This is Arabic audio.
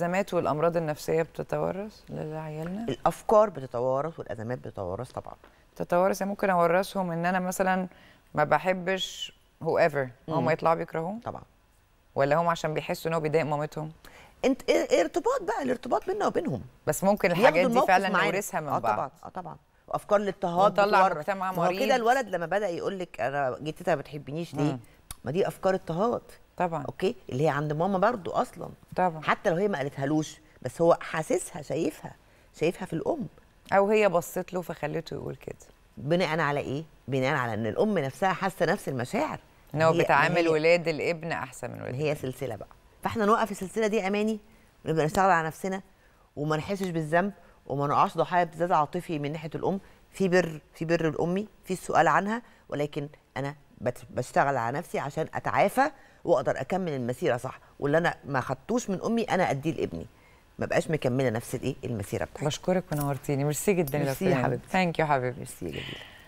الازمات والامراض النفسيه بتتوارث لعيالنا الافكار بتتوارث والازمات بتتوارث طبعا بتتوارث يعني ممكن اورثهم ان انا مثلا ما بحبش هو ايفر هم يطلعوا بيكرهوه طبعا ولا هم عشان بيحسوا ان هو بيضايق مامتهم انت إيه، إيه ارتباط بقى الارتباط بيننا وبينهم بس ممكن الحاجات دي فعلا نورثها من آه، بعض اه طبعا اه طبعا وافكار الاضطهاد بتطلع مجتمع مريض كده الولد لما بدا يقول لك انا جتتها طيب ما بتحبنيش ليه ما دي افكار اضطهاد طبعا اوكي اللي هي عند ماما برضو اصلا طبعا حتى لو هي ما قالتهالوش بس هو حاسسها شايفها شايفها في الام او هي بصت له فخلته يقول كده بناء على ايه بناء على ان الام نفسها حاسه نفس المشاعر ان هو بتعامل ولاد الابن احسن من ولاد هي سلسله بقى فاحنا نوقف السلسله دي اماني ونبدا نشتغل على نفسنا وما نحسش بالذنب وما نقعش ضحايا ابتزاز عاطفي من ناحيه الام في بر في بر الامي في السؤال عنها ولكن انا بشتغل على نفسي عشان اتعافى واقدر اكمل المسيره صح واللي انا ما خدتوش من امي انا اديه لابني ما بقاش مكمله نفس الايه المسيره بتاعتي بشكرك ونورتيني ميرسي جدا يا حبيبتي ثانك يو حبيبي ميرسي جدا